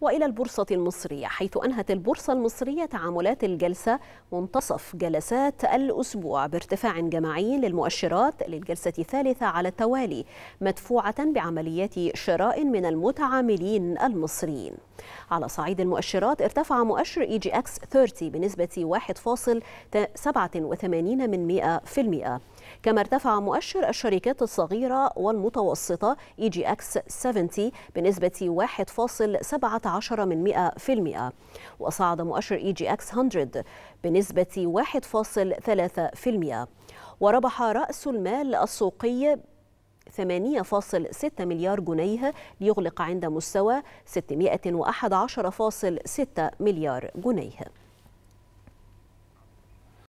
وإلى البورصة المصرية حيث أنهت البورصة المصرية تعاملات الجلسة منتصف جلسات الأسبوع بارتفاع جماعي للمؤشرات للجلسة الثالثة على التوالي مدفوعة بعمليات شراء من المتعاملين المصريين على صعيد المؤشرات ارتفع مؤشر اي جي اكس 30 بنسبة 1.87 من 100% كما ارتفع مؤشر الشركات الصغيرة والمتوسطة اي جي اكس 70 بنسبة 1.17 16 من وصعد مؤشر اي جي اكس 100 بنسبة 1.3% وربح رأس المال السوقي 8.6 مليار جنيه ليغلق عند مستوى 611.6 مليار جنيه